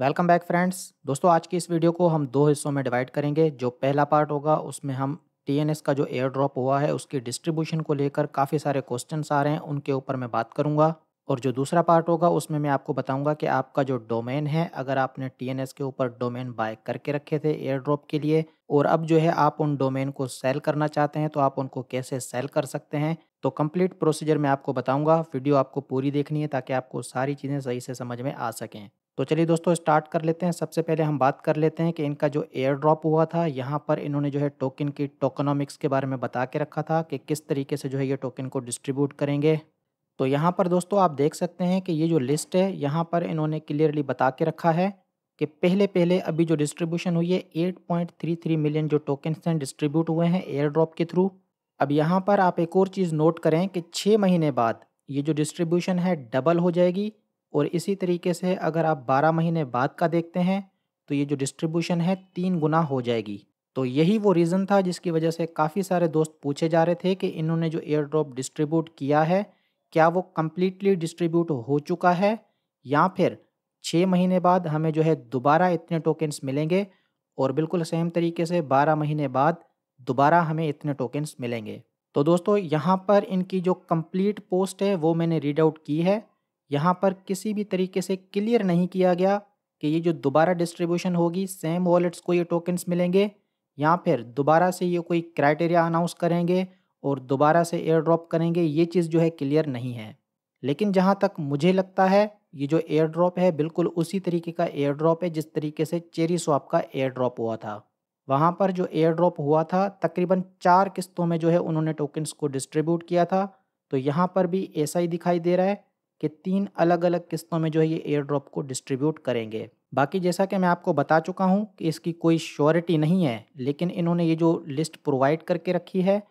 welcome back friends दोस्तों आज की इस वीडियो को हम दो हिस्सों में डिवाइड करेंगे जो पहला पार्ट होगा उसमें हम टीएनएस का जो एयर ड्रॉप हुआ है उसकी डिस्ट्रीब्यूशन को लेकर काफ़ी सारे क्वेश्चन आ रहे हैं उनके ऊपर मैं बात करूंगा और जो दूसरा पार्ट होगा उसमें मैं आपको बताऊंगा कि आपका जो डोमेन है अगर आपने एस के ऊपर डोमेन बाय करके रखे थे एयर ड्रॉप के लिए और अब जो है आप उन डोमेन को सेल करना चाहते हैं तो आप उनको कैसे सेल कर सकते हैं तो कम्प्लीट प्रोसीजर मैं आपको बताऊंगा वीडियो आपको पूरी देखनी है ताकि आपको सारी चीज़ें सही से समझ में आ सकें तो चलिए दोस्तों स्टार्ट कर लेते हैं सबसे पहले हम बात कर लेते हैं कि इनका जो एयर ड्रॉप हुआ था यहाँ पर इन्होंने जो है टोकन की टोकनॉमिक्स के बारे में बता के रखा था कि किस तरीके से जो है ये टोकन को डिस्ट्रीब्यूट करेंगे तो यहाँ पर दोस्तों आप देख सकते हैं कि ये जो लिस्ट है यहाँ पर इन्होंने क्लियरली बता के रखा है कि पहले पहले अभी जो डिस्ट्रीब्यूशन हुई है थ्री मिलियन जो टोकन्स हैं डिस्ट्रीब्यूट हुए हैं एयर ड्रॉप के थ्रू अब यहाँ पर आप एक और चीज़ नोट करें कि छः महीने बाद ये जो डिस्ट्रीब्यूशन है डबल हो जाएगी और इसी तरीके से अगर आप 12 महीने बाद का देखते हैं तो ये जो डिस्ट्रीब्यूशन है तीन गुना हो जाएगी तो यही वो रीज़न था जिसकी वजह से काफ़ी सारे दोस्त पूछे जा रहे थे कि इन्होंने जो एयर ड्रॉप डिस्ट्रीब्यूट किया है क्या वो कम्प्लीटली डिस्ट्रीब्यूट हो चुका है या फिर छः महीने बाद हमें जो है दोबारा इतने टोकन्स मिलेंगे और बिल्कुल सेम तरीके से बारह महीने बाद दोबारा हमें इतने टोकन्स मिलेंगे तो दोस्तों यहाँ पर इनकी जो कंप्लीट पोस्ट है वो मैंने रीड आउट की है यहाँ पर किसी भी तरीके से क्लियर नहीं किया गया कि ये जो दोबारा डिस्ट्रीब्यूशन होगी सेम वॉलेट्स को ये टोकन्स मिलेंगे या फिर दोबारा से ये कोई क्राइटेरिया अनाउंस करेंगे और दोबारा से एयर ड्रॉप करेंगे ये चीज़ जो है क्लियर नहीं है लेकिन जहाँ तक मुझे लगता है ये जो एयर ड्रॉप है बिल्कुल उसी तरीके का एयर ड्रॉप है जिस तरीके से चेरी स्वाप का एयर ड्रॉप हुआ था वहाँ पर जो एयर ड्रॉप हुआ था तकरीबन चार किस्तों में जो है उन्होंने टोकन्स को डिस्ट्रीब्यूट किया था तो यहाँ पर भी ऐसा ही दिखाई दे रहा है कि तीन अलग अलग किस्तों में जो है ये एयर ड्रॉप को डिस्ट्रीब्यूट करेंगे बाकी जैसा कि मैं आपको बता चुका हूँ कि इसकी कोई श्योरिटी नहीं है लेकिन इन्होंने ये जो लिस्ट प्रोवाइड करके रखी है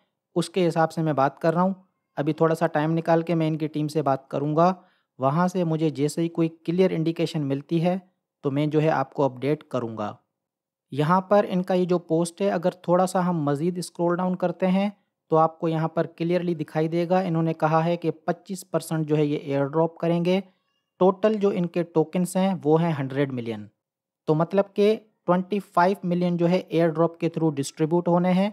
उसके हिसाब से मैं बात कर रहा हूँ अभी थोड़ा सा टाइम निकाल के मैं इनकी टीम से बात करूँगा वहाँ से मुझे जैसे ही कोई क्लियर इंडिकेशन मिलती है तो मैं जो है आपको अपडेट करूँगा यहाँ पर इनका ये जो पोस्ट है अगर थोड़ा सा हम मज़ीद स्क्रोल डाउन करते हैं तो आपको यहाँ पर क्लियरली दिखाई देगा इन्होंने कहा है कि 25 परसेंट जो है ये एयर ड्रॉप करेंगे टोटल जो इनके टोकन्स हैं वो हैं हंड्रेड मिलियन तो मतलब कि 25 मिलियन जो है एयर ड्रॉप के थ्रू डिस्ट्रीब्यूट होने हैं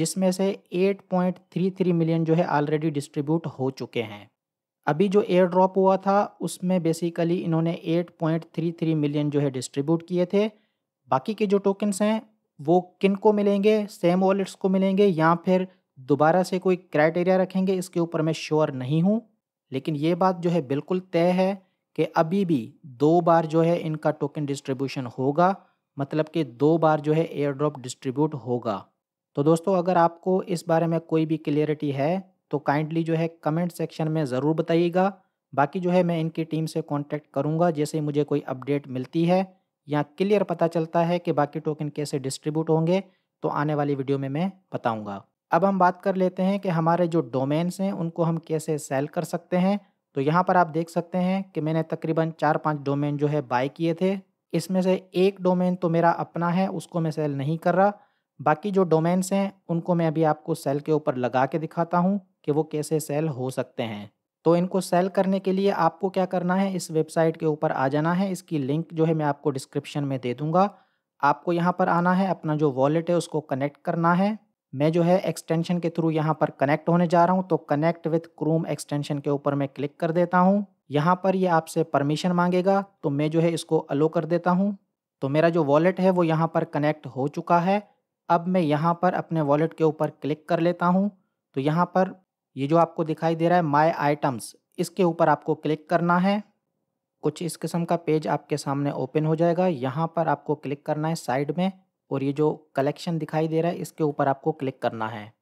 जिसमें से 8.33 मिलियन जो है ऑलरेडी डिस्ट्रीब्यूट हो चुके हैं अभी जो एयर ड्रॉप हुआ था उसमें बेसिकली इन्होंने 8.33 मिलियन जो है डिस्ट्रीब्यूट किए थे बाकी के जो टोकन्स हैं वो किन को मिलेंगे सेम वॉलेट्स को मिलेंगे या फिर दोबारा से कोई क्राइटेरिया रखेंगे इसके ऊपर मैं श्योर नहीं हूँ लेकिन ये बात जो है बिल्कुल तय है कि अभी भी दो बार जो है इनका टोकन डिस्ट्रीब्यूशन होगा मतलब कि दो बार जो है एयर ड्रॉप डिस्ट्रीब्यूट होगा तो दोस्तों अगर आपको इस बारे में कोई भी क्लियरिटी है तो काइंडली जो है कमेंट सेक्शन में ज़रूर बताइएगा बाकी जो है मैं इनकी टीम से कॉन्टैक्ट करूंगा जैसे मुझे कोई अपडेट मिलती है या क्लियर पता चलता है कि बाकी टोकन कैसे डिस्ट्रीब्यूट होंगे तो आने वाली वीडियो में मैं बताऊँगा अब हम बात कर लेते हैं कि हमारे जो डोमेन्स हैं उनको हम कैसे सेल कर सकते हैं तो यहाँ पर आप देख सकते हैं कि मैंने तकरीबन चार पांच डोमेन जो है बाय किए थे इसमें से एक डोमेन तो मेरा अपना है उसको मैं सेल नहीं कर रहा बाकी जो डोमेन्स हैं उनको मैं अभी आपको सेल के ऊपर लगा के दिखाता हूँ कि वो कैसे सेल हो सकते हैं तो इनको सेल करने के लिए आपको क्या करना है इस वेबसाइट के ऊपर आ जाना है इसकी लिंक जो है मैं आपको डिस्क्रिप्शन में दे दूँगा आपको यहाँ पर आना है अपना जो वॉलेट है उसको कनेक्ट करना है मैं जो है एक्सटेंशन के थ्रू यहाँ पर कनेक्ट होने जा रहा हूँ तो कनेक्ट विथ क्रोम एक्सटेंशन के ऊपर मैं क्लिक कर देता हूँ यहाँ पर ये यह आपसे परमिशन मांगेगा तो मैं जो है इसको अलो कर देता हूँ तो मेरा जो वॉलेट है वो यहाँ पर कनेक्ट हो चुका है अब मैं यहाँ पर अपने वॉलेट के ऊपर क्लिक कर लेता हूँ तो यहाँ पर ये जो आपको दिखाई दे रहा है माई आइटम्स इसके ऊपर आपको क्लिक करना है कुछ इस किस्म का पेज आपके सामने ओपन हो जाएगा यहाँ पर आपको क्लिक करना है साइड में और ये जो कलेक्शन दिखाई दे रहा है इसके ऊपर आपको क्लिक करना है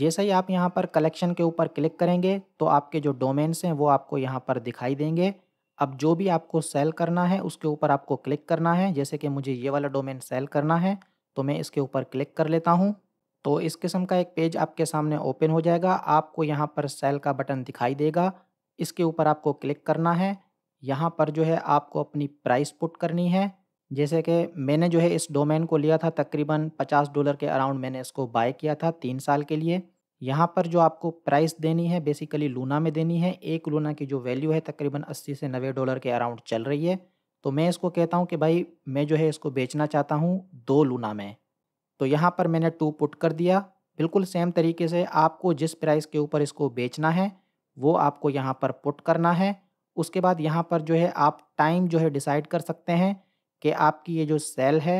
जैसे ही आप यहाँ पर कलेक्शन के ऊपर क्लिक करेंगे तो आपके जो डोमेन्स हैं वो आपको यहाँ पर दिखाई देंगे अब जो भी आपको सेल करना है उसके ऊपर आपको क्लिक करना है जैसे कि मुझे ये वाला डोमेन सेल करना है तो मैं इसके ऊपर क्लिक कर लेता हूँ तो इस किस्म का एक पेज आपके सामने ओपन हो जाएगा आपको यहाँ पर सेल का बटन दिखाई देगा इसके ऊपर आपको क्लिक करना है यहाँ पर जो है आपको अपनी प्राइस पुट करनी है जैसे कि मैंने जो है इस डोमेन को लिया था तकरीबन 50 डॉलर के अराउंड मैंने इसको बाय किया था तीन साल के लिए यहाँ पर जो आपको प्राइस देनी है बेसिकली लूना में देनी है एक लूना की जो वैल्यू है तकरीबन 80 से 90 डॉलर के अराउंड चल रही है तो मैं इसको कहता हूँ कि भाई मैं जो है इसको बेचना चाहता हूँ दो लूना में तो यहाँ पर मैंने टू पुट कर दिया बिल्कुल सेम तरीके से आपको जिस प्राइस के ऊपर इसको बेचना है वो आपको यहाँ पर पुट करना है उसके बाद यहाँ पर जो है आप टाइम जो है डिसाइड कर सकते हैं कि आपकी ये जो सेल है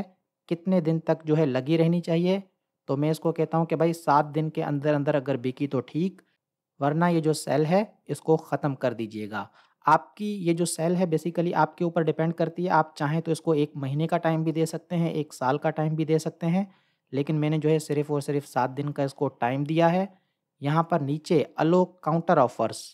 कितने दिन तक जो है लगी रहनी चाहिए तो मैं इसको कहता हूँ कि भाई सात दिन के अंदर अंदर अगर बिकी तो ठीक वरना ये जो सेल है इसको ख़त्म कर दीजिएगा आपकी ये जो सेल है बेसिकली आपके ऊपर डिपेंड करती है आप चाहें तो इसको एक महीने का टाइम भी दे सकते हैं एक साल का टाइम भी दे सकते हैं लेकिन मैंने जो है सिर्फ और सिर्फ सात दिन का इसको टाइम दिया है यहाँ पर नीचे अलोक काउंटर ऑफर्स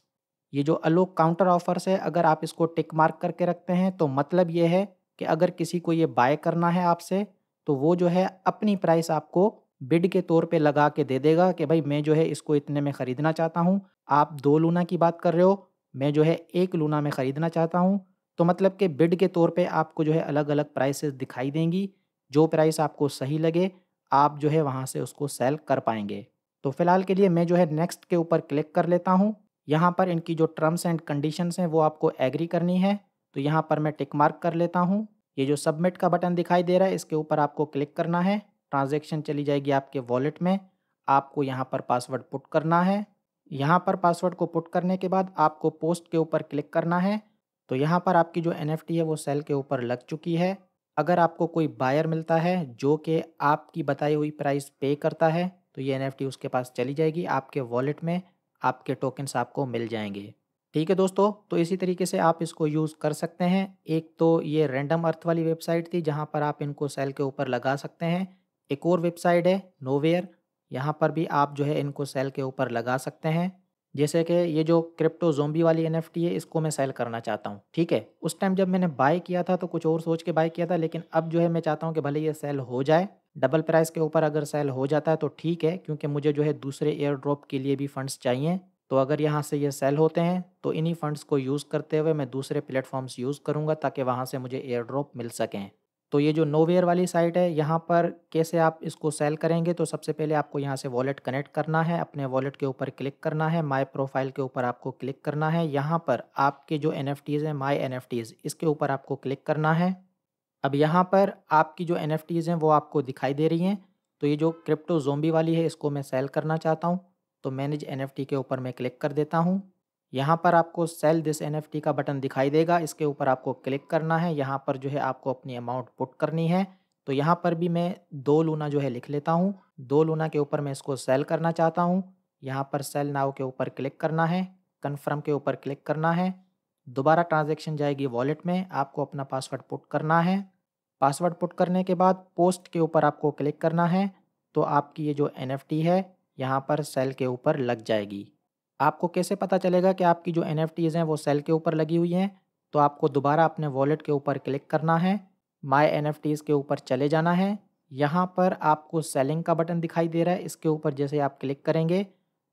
ये जो अलोक काउंटर ऑफर्स है अगर आप इसको टिक मार्क करके रखते हैं तो मतलब ये है कि अगर किसी को ये बाय करना है आपसे तो वो जो है अपनी प्राइस आपको बिड के तौर पे लगा के दे देगा कि भाई मैं जो है इसको इतने में ख़रीदना चाहता हूँ आप दो लूना की बात कर रहे हो मैं जो है एक लूना में ख़रीदना चाहता हूँ तो मतलब कि बिड के तौर पे आपको जो है अलग अलग प्राइसेस दिखाई देंगी जो प्राइस आपको सही लगे आप जो है वहाँ से उसको सेल कर पाएंगे तो फ़िलहाल के लिए मैं जो है नेक्स्ट के ऊपर क्लिक कर लेता हूँ यहाँ पर इनकी जो टर्म्स एंड कंडीशंस हैं वो आपको एग्री करनी है तो यहाँ पर मैं टिक मार्क कर लेता हूँ ये जो सबमिट का बटन दिखाई दे रहा है इसके ऊपर आपको क्लिक करना है ट्रांजेक्शन चली जाएगी आपके वॉलेट में आपको यहाँ पर पासवर्ड पुट करना है यहाँ पर पासवर्ड को पुट करने के बाद आपको पोस्ट के ऊपर क्लिक करना है तो यहाँ पर आपकी जो एन है वो सेल के ऊपर लग चुकी है अगर आपको कोई बायर मिलता है जो कि आपकी बताई हुई प्राइस पे करता है तो ये एन उसके पास चली जाएगी आपके वॉलेट में आपके टोकन्स आपको मिल जाएंगे ठीक है दोस्तों तो इसी तरीके से आप इसको यूज़ कर सकते हैं एक तो ये रेंडम अर्थ वाली वेबसाइट थी जहाँ पर आप इनको सेल के ऊपर लगा सकते हैं एक और वेबसाइट है नोवेयर यहाँ पर भी आप जो है इनको सेल के ऊपर लगा सकते हैं जैसे कि ये जो क्रिप्टो जोम्बी वाली एन है इसको मैं सेल करना चाहता हूँ ठीक है उस टाइम जब मैंने बाय किया था तो कुछ और सोच के बाय किया था लेकिन अब जो है मैं चाहता हूँ कि भले ये सेल हो जाए डबल प्राइस के ऊपर अगर सेल हो जाता है तो ठीक है क्योंकि मुझे जो है दूसरे एयर ड्रॉप के लिए भी फंड्स चाहिए तो अगर यहाँ से ये सेल होते हैं तो इन्हीं फंड्स को यूज़ करते हुए मैं दूसरे प्लेटफॉर्म्स यूज़ करूँगा ताकि वहाँ से मुझे एयर ड्रॉप मिल सकें तो ये जो नोवेयर वाली साइट है यहाँ पर कैसे आप इसको सेल करेंगे तो सबसे पहले आपको यहाँ से वॉलेट कनेक्ट करना है अपने वॉलेट के ऊपर क्लिक करना है माय प्रोफाइल के ऊपर आपको क्लिक करना है यहाँ पर आपके जो एन हैं माय एन इसके ऊपर आपको क्लिक करना है अब यहाँ पर आपकी जो एन हैं वो आपको दिखाई दे रही हैं तो ये जो क्रिप्टो जोम्बी वाली है इसको मैं सेल करना चाहता हूँ तो मैनेज एन के ऊपर मैं क्लिक कर देता हूँ यहाँ पर आपको सेल दिस एन का बटन दिखाई देगा इसके ऊपर आपको क्लिक करना है यहाँ पर जो है आपको अपनी अमाउंट पुट करनी है तो यहाँ पर भी मैं दो लूना जो है लिख लेता हूँ दो लूना के ऊपर मैं इसको सेल करना चाहता हूँ यहाँ पर सेल नाव के ऊपर क्लिक करना है कन्फर्म के ऊपर क्लिक करना है दोबारा ट्रांजेक्शन जाएगी वॉलेट में आपको अपना पासवर्ड पुट करना है पासवर्ड पुट करने के बाद पोस्ट के ऊपर आपको क्लिक करना है तो आपकी ये जो एन है यहाँ पर सेल के ऊपर लग जाएगी आपको कैसे पता चलेगा कि आपकी जो एन हैं वो सेल के ऊपर लगी हुई हैं तो आपको दोबारा अपने वॉलेट के ऊपर क्लिक करना है माई एन के ऊपर चले जाना है यहाँ पर आपको सेलिंग का बटन दिखाई दे रहा है इसके ऊपर जैसे आप क्लिक करेंगे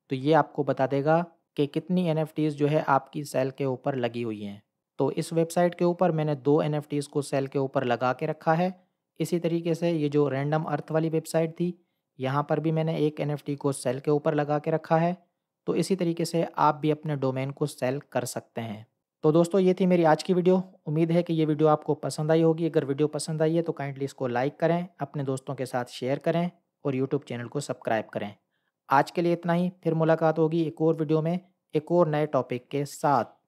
तो ये आपको बता देगा कि कितनी एन जो है आपकी सेल के ऊपर लगी हुई हैं तो इस वेबसाइट के ऊपर मैंने दो एन को सेल के ऊपर लगा के रखा है इसी तरीके से ये जो रैंडम अर्थ वाली वेबसाइट थी यहाँ पर भी मैंने एक एन को सेल के ऊपर लगा के रखा है तो इसी तरीके से आप भी अपने डोमेन को सेल कर सकते हैं तो दोस्तों ये थी मेरी आज की वीडियो उम्मीद है कि ये वीडियो आपको पसंद आई होगी अगर वीडियो पसंद आई है तो काइंडली इसको लाइक करें अपने दोस्तों के साथ शेयर करें और यूट्यूब चैनल को सब्सक्राइब करें आज के लिए इतना ही फिर मुलाकात होगी एक और वीडियो में एक और नए टॉपिक के साथ